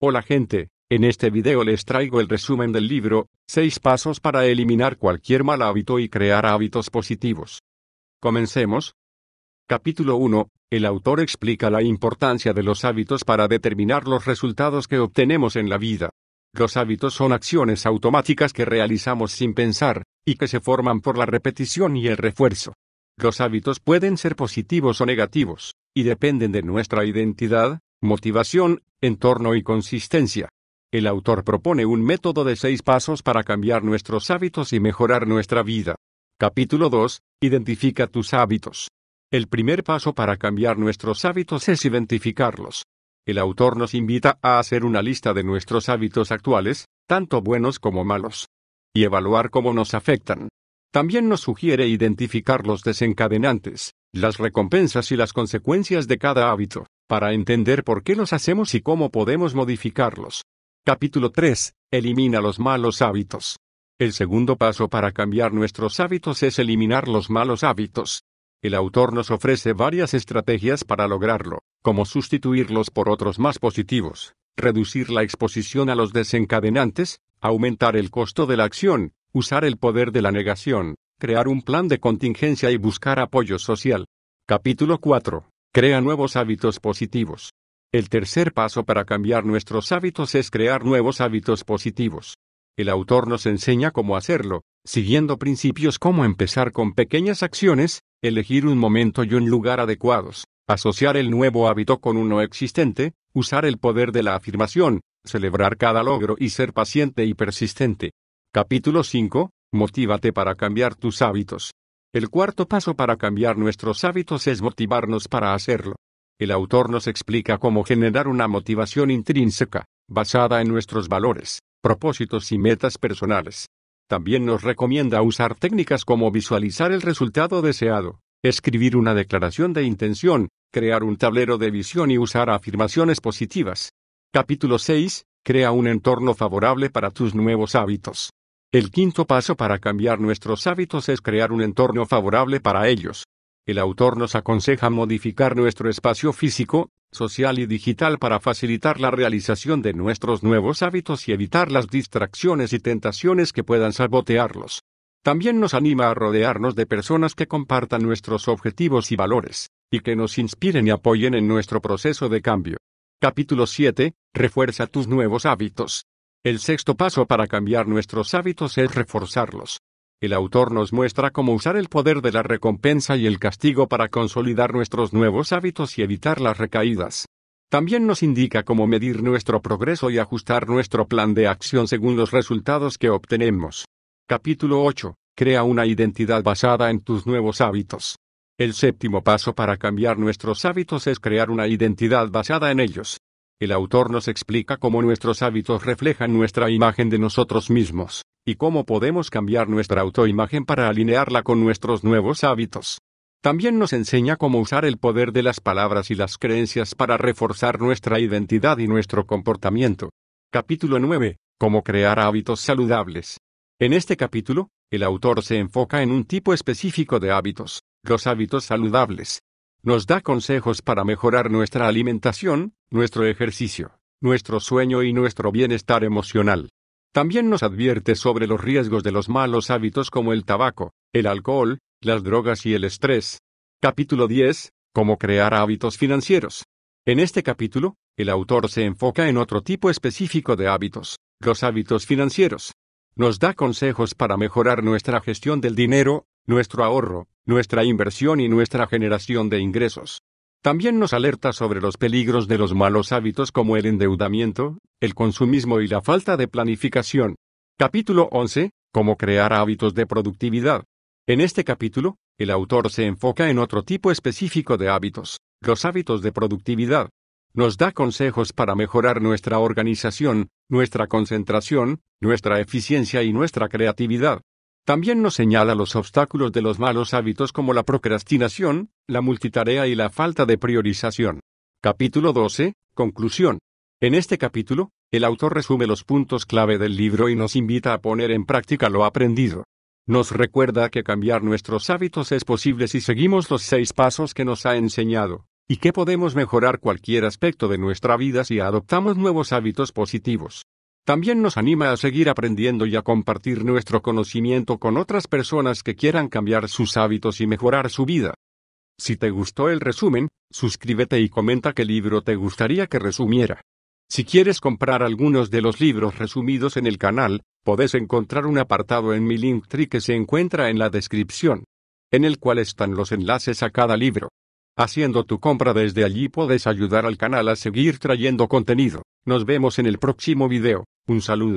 Hola gente, en este video les traigo el resumen del libro, 6 pasos para eliminar cualquier mal hábito y crear hábitos positivos. Comencemos. Capítulo 1. El autor explica la importancia de los hábitos para determinar los resultados que obtenemos en la vida. Los hábitos son acciones automáticas que realizamos sin pensar, y que se forman por la repetición y el refuerzo. Los hábitos pueden ser positivos o negativos, y dependen de nuestra identidad, Motivación, entorno y consistencia. El autor propone un método de seis pasos para cambiar nuestros hábitos y mejorar nuestra vida. Capítulo 2. Identifica tus hábitos. El primer paso para cambiar nuestros hábitos es identificarlos. El autor nos invita a hacer una lista de nuestros hábitos actuales, tanto buenos como malos, y evaluar cómo nos afectan. También nos sugiere identificar los desencadenantes, las recompensas y las consecuencias de cada hábito para entender por qué los hacemos y cómo podemos modificarlos. Capítulo 3. Elimina los malos hábitos. El segundo paso para cambiar nuestros hábitos es eliminar los malos hábitos. El autor nos ofrece varias estrategias para lograrlo, como sustituirlos por otros más positivos, reducir la exposición a los desencadenantes, aumentar el costo de la acción, usar el poder de la negación, crear un plan de contingencia y buscar apoyo social. Capítulo 4. Crea nuevos hábitos positivos. El tercer paso para cambiar nuestros hábitos es crear nuevos hábitos positivos. El autor nos enseña cómo hacerlo, siguiendo principios como empezar con pequeñas acciones, elegir un momento y un lugar adecuados, asociar el nuevo hábito con uno existente, usar el poder de la afirmación, celebrar cada logro y ser paciente y persistente. Capítulo 5. Motívate para cambiar tus hábitos. El cuarto paso para cambiar nuestros hábitos es motivarnos para hacerlo. El autor nos explica cómo generar una motivación intrínseca, basada en nuestros valores, propósitos y metas personales. También nos recomienda usar técnicas como visualizar el resultado deseado, escribir una declaración de intención, crear un tablero de visión y usar afirmaciones positivas. Capítulo 6. Crea un entorno favorable para tus nuevos hábitos. El quinto paso para cambiar nuestros hábitos es crear un entorno favorable para ellos. El autor nos aconseja modificar nuestro espacio físico, social y digital para facilitar la realización de nuestros nuevos hábitos y evitar las distracciones y tentaciones que puedan sabotearlos. También nos anima a rodearnos de personas que compartan nuestros objetivos y valores, y que nos inspiren y apoyen en nuestro proceso de cambio. Capítulo 7. Refuerza tus nuevos hábitos. El sexto paso para cambiar nuestros hábitos es reforzarlos. El autor nos muestra cómo usar el poder de la recompensa y el castigo para consolidar nuestros nuevos hábitos y evitar las recaídas. También nos indica cómo medir nuestro progreso y ajustar nuestro plan de acción según los resultados que obtenemos. Capítulo 8. Crea una identidad basada en tus nuevos hábitos. El séptimo paso para cambiar nuestros hábitos es crear una identidad basada en ellos. El autor nos explica cómo nuestros hábitos reflejan nuestra imagen de nosotros mismos, y cómo podemos cambiar nuestra autoimagen para alinearla con nuestros nuevos hábitos. También nos enseña cómo usar el poder de las palabras y las creencias para reforzar nuestra identidad y nuestro comportamiento. Capítulo 9. Cómo crear hábitos saludables. En este capítulo, el autor se enfoca en un tipo específico de hábitos, los hábitos saludables, nos da consejos para mejorar nuestra alimentación, nuestro ejercicio, nuestro sueño y nuestro bienestar emocional. También nos advierte sobre los riesgos de los malos hábitos como el tabaco, el alcohol, las drogas y el estrés. Capítulo 10. Cómo crear hábitos financieros. En este capítulo, el autor se enfoca en otro tipo específico de hábitos, los hábitos financieros. Nos da consejos para mejorar nuestra gestión del dinero, nuestro ahorro, nuestra inversión y nuestra generación de ingresos. También nos alerta sobre los peligros de los malos hábitos como el endeudamiento, el consumismo y la falta de planificación. Capítulo 11. Cómo crear hábitos de productividad. En este capítulo, el autor se enfoca en otro tipo específico de hábitos, los hábitos de productividad. Nos da consejos para mejorar nuestra organización, nuestra concentración, nuestra eficiencia y nuestra creatividad. También nos señala los obstáculos de los malos hábitos como la procrastinación, la multitarea y la falta de priorización. Capítulo 12. Conclusión. En este capítulo, el autor resume los puntos clave del libro y nos invita a poner en práctica lo aprendido. Nos recuerda que cambiar nuestros hábitos es posible si seguimos los seis pasos que nos ha enseñado, y que podemos mejorar cualquier aspecto de nuestra vida si adoptamos nuevos hábitos positivos. También nos anima a seguir aprendiendo y a compartir nuestro conocimiento con otras personas que quieran cambiar sus hábitos y mejorar su vida. Si te gustó el resumen, suscríbete y comenta qué libro te gustaría que resumiera. Si quieres comprar algunos de los libros resumidos en el canal, puedes encontrar un apartado en mi Linktree que se encuentra en la descripción, en el cual están los enlaces a cada libro. Haciendo tu compra desde allí puedes ayudar al canal a seguir trayendo contenido. Nos vemos en el próximo video. Un saludo.